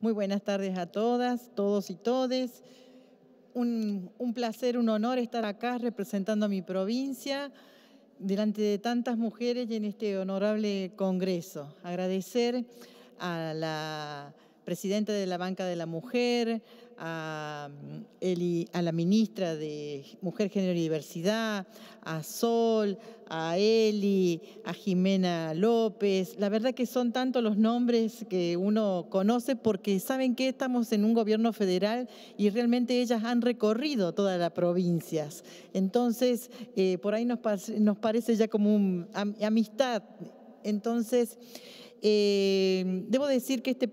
muy buenas tardes a todas, todos y todes. Un, un, placer, un honor estar acá representando a mi provincia delante de tantas mujeres y en este honorable Congreso. Agradecer a la presidente de la Banca de la Mujer, a, mm, a la ministra de Mujer, Género y Diversidad, a Sol, a Eli, a Jimena López. La verdad que son tantos los nombres que uno conoce porque saben que estamos en un gobierno federal y realmente ellas han recorrido todas las provincias. Entonces, eh, por ahí nos, nos parece ya como un, amistad. Entonces, eh, debo decir que este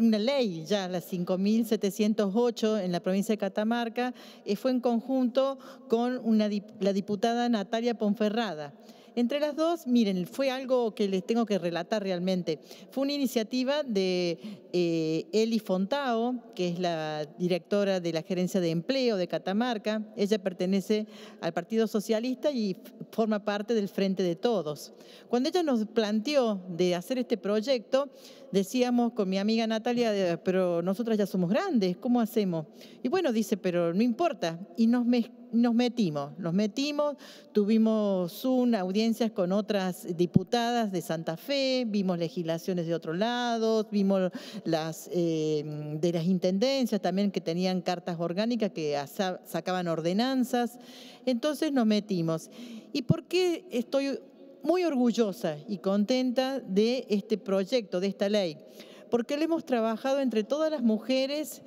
una ley ya, la 5.708 en la provincia de Catamarca, eh, fue en conjunto con la diputada Natalia Ponferrada. Entre las dos, miren, fue algo que les tengo que relatar realmente. Fue una iniciativa de eh, Eli Fontao, que es la directora de la Gerencia de Empleo de Catamarca. Ella pertenece al Partido Socialista y forma parte del Frente de Todos. Cuando ella nos planteó de hacer este proyecto, decíamos con mi amiga Natalia, eh, pero nosotras ya somos grandes, ¿cómo hacemos? Y bueno, dice, pero no importa. Y nos mezclamos nos metimos, nos metimos, tuvimos una audiencias con otras diputadas de Santa Fe, vimos legislaciones de otro lado, vimos las eh, de las intendencias también que tenían cartas orgánicas que sacaban ordenanzas. Entonces nos metimos. ¿Y por qué estoy muy orgullosa y contenta de este proyecto, de esta ley? Porque lo hemos trabajado entre todas las mujeres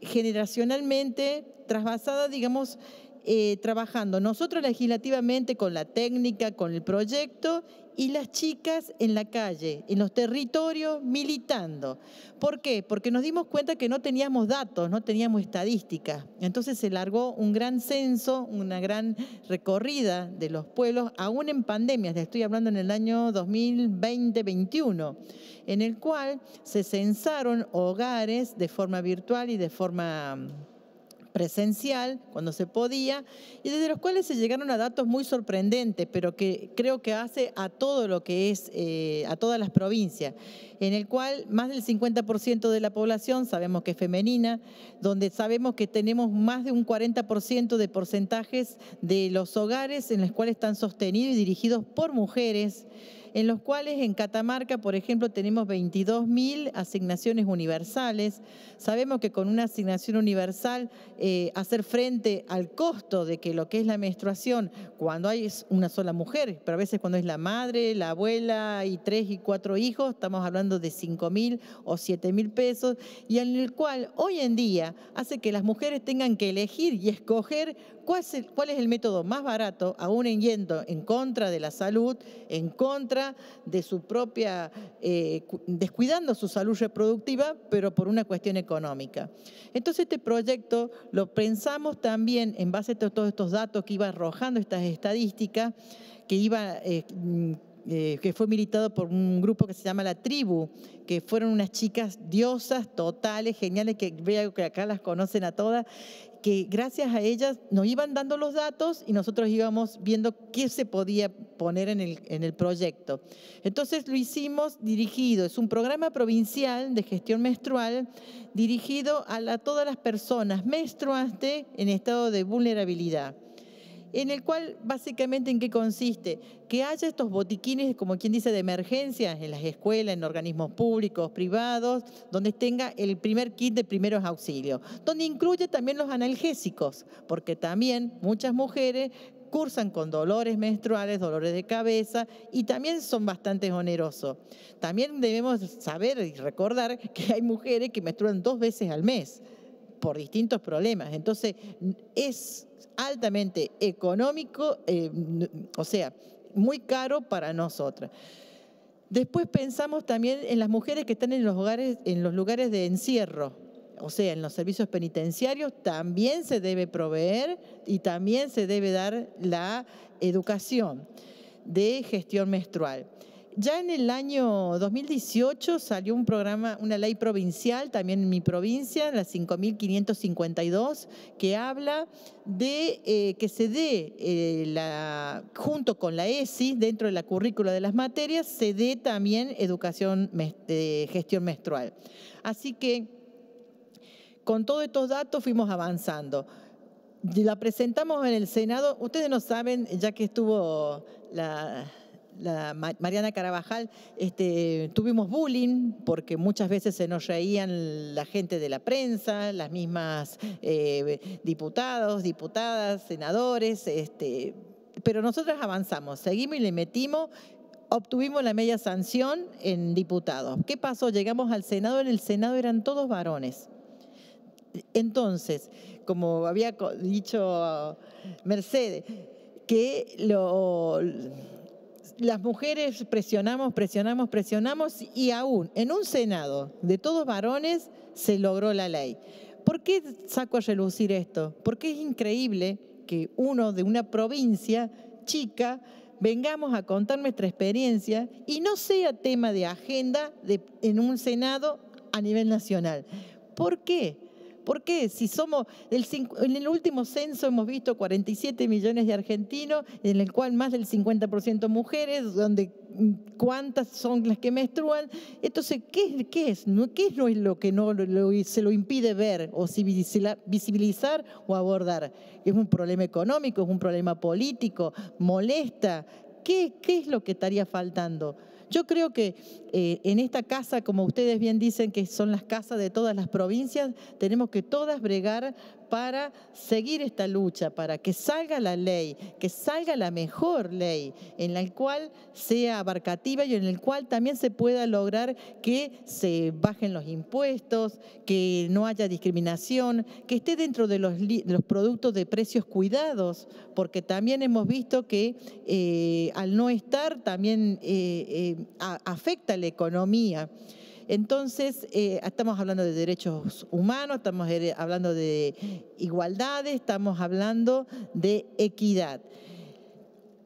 generacionalmente, trasvasada, digamos, eh, trabajando nosotros legislativamente con la técnica, con el proyecto y las chicas en la calle, en los territorios, militando. ¿Por qué? Porque nos dimos cuenta que no teníamos datos, no teníamos estadísticas. Entonces se largó un gran censo, una gran recorrida de los pueblos, aún en pandemias, estoy hablando en el año 2020-21, en el cual se censaron hogares de forma virtual y de forma presencial cuando se podía y desde los cuales se llegaron a datos muy sorprendentes, pero que creo que hace a todo lo que es, eh, a todas las provincias, en el cual más del 50% de la población sabemos que es femenina, donde sabemos que tenemos más de un 40% de porcentajes de los hogares en los cuales están sostenidos y dirigidos por mujeres en los cuales en Catamarca, por ejemplo, tenemos 22.000 asignaciones universales. Sabemos que con una asignación universal, eh, hacer frente al costo de que lo que es la menstruación, cuando hay una sola mujer, pero a veces cuando es la madre, la abuela y tres y cuatro hijos, estamos hablando de 5.000 o 7.000 pesos, y en el cual hoy en día hace que las mujeres tengan que elegir y escoger cuál es el, cuál es el método más barato, aún en yendo en contra de la salud, en contra de su propia, eh, descuidando su salud reproductiva, pero por una cuestión económica. Entonces este proyecto lo pensamos también en base a todos estos datos que iba arrojando, estas estadísticas que iba... Eh, eh, que fue militado por un grupo que se llama La Tribu, que fueron unas chicas diosas totales, geniales, que veo que acá las conocen a todas, que gracias a ellas nos iban dando los datos y nosotros íbamos viendo qué se podía poner en el, proyecto. Entonces lo hicimos dirigido, es un programa provincial de gestión menstrual dirigido a, a todas las personas menstruantes en estado de vulnerabilidad en el cual básicamente en qué consiste, que haya estos botiquines, como quien dice, de emergencias en las escuelas, en organismos públicos, privados, donde tenga el primer kit de primeros auxilios, donde incluye también los analgésicos, porque también muchas mujeres cursan con dolores menstruales, dolores de cabeza y también son bastante onerosos. También debemos saber y recordar que hay mujeres que menstruan dos veces al mes por distintos problemas. Entonces, es altamente económico, eh, o sea, muy caro para nosotras. Después pensamos también en las mujeres que están en los, hogares, en los lugares de encierro, o sea, en los servicios penitenciarios también se debe proveer y también se debe dar la educación de gestión menstrual. Ya en el año 2018 salió un programa, una ley provincial, también en mi provincia, la 5.552, que habla de eh, que se dé, eh, la, junto con la ESI, dentro de la currícula de las materias, se dé también educación, eh, gestión menstrual. Así que con todos estos datos fuimos avanzando. La presentamos en el Senado, ustedes no saben, ya que estuvo la Mariana Carabajal, este, tuvimos bullying porque muchas veces se nos reían la gente de la prensa, las mismas eh, diputados, diputadas, senadores, este, pero nosotras avanzamos, seguimos y le metimos obtuvimos la media sanción en diputados. ¿Qué pasó? Llegamos al Senado, en el Senado eran todos varones. Entonces, como había dicho Mercedes, que lo, las mujeres presionamos, presionamos, presionamos y aún en un Senado de todos varones se logró la ley. ¿Por qué saco a relucir esto? Porque es increíble que uno de una provincia chica vengamos a contar nuestra experiencia y no sea tema de agenda en un Senado a nivel nacional. ¿Por qué? ¿Por qué? Si somos, en el último censo hemos visto 47 millones de argentinos, en el cual más del 50% mujeres, donde mm, cuántas son las que menstruan. Entonces, ¿qué, qué es? ¿Qué es lo que no se lo impide ver o visibilizar o abordar? Es un problema económico, es un problema político, molesta. qué es lo que estaría faltando? Yo creo que eh, en esta casa, como ustedes bien dicen, que son las casas de todas las provincias, tenemos que todas bregar para seguir esta lucha, para que salga la ley, que salga la mejor ley, en la cual sea abarcativa y en la cual también se pueda lograr que se bajen los impuestos, que no haya discriminación, que esté dentro de los, productos de precios cuidados, porque también hemos visto que eh, al no estar también eh, eh, afecta la economía. Entonces, eh, estamos hablando de derechos humanos, estamos eh, hablando de igualdades, estamos hablando de equidad.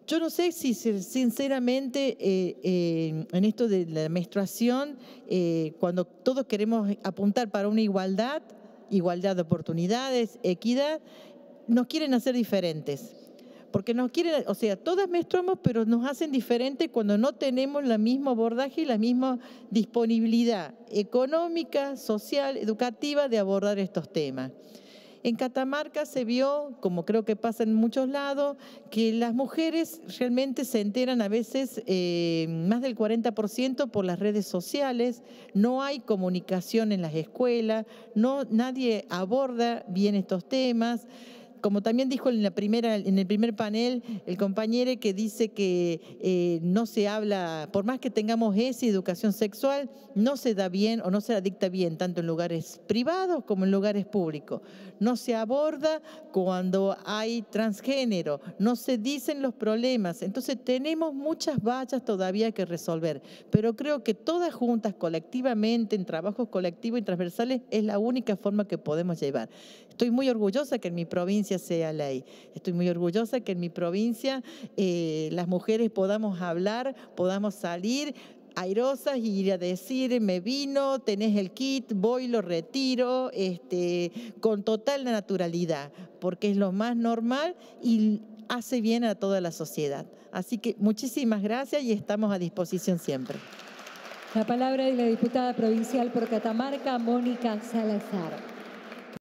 Yo no sé si sinceramente eh, en esto de la menstruación, cuando todos queremos apuntar para una igualdad, igualdad de oportunidades, equidad, nos quieren hacer diferentes porque nos quieren, o sea, todas menstruamos, pero nos hacen diferente cuando no tenemos la mismo abordaje y la misma disponibilidad económica, social, educativa de abordar estos temas. En Catamarca se vio, como creo que pasa en muchos lados, que las mujeres realmente se enteran a veces eh, más del 40% por las redes sociales, no hay comunicación en las escuelas, no, nadie aborda bien estos temas como también dijo en, la primera, en el primer panel el compañero que dice que eh, no se habla, por más que tengamos esa educación sexual, no se da bien o no se la dicta bien, tanto en lugares privados como en lugares públicos. No se aborda cuando hay transgénero, no se dicen los problemas. Entonces tenemos muchas vallas todavía que resolver, pero creo que todas juntas, colectivamente, en trabajos colectivos y transversales, es la única forma que podemos llevar. Estoy muy orgullosa que en mi provincia sea ley. Estoy muy orgullosa que en mi provincia eh, las mujeres podamos hablar, podamos salir airosas y ir a decir, me vino, tenés el kit, voy, lo retiro, este, con total naturalidad, porque es lo más normal y hace bien a toda la sociedad. Así que muchísimas gracias y estamos a disposición siempre. La palabra de la diputada provincial por Catamarca, Mónica Salazar.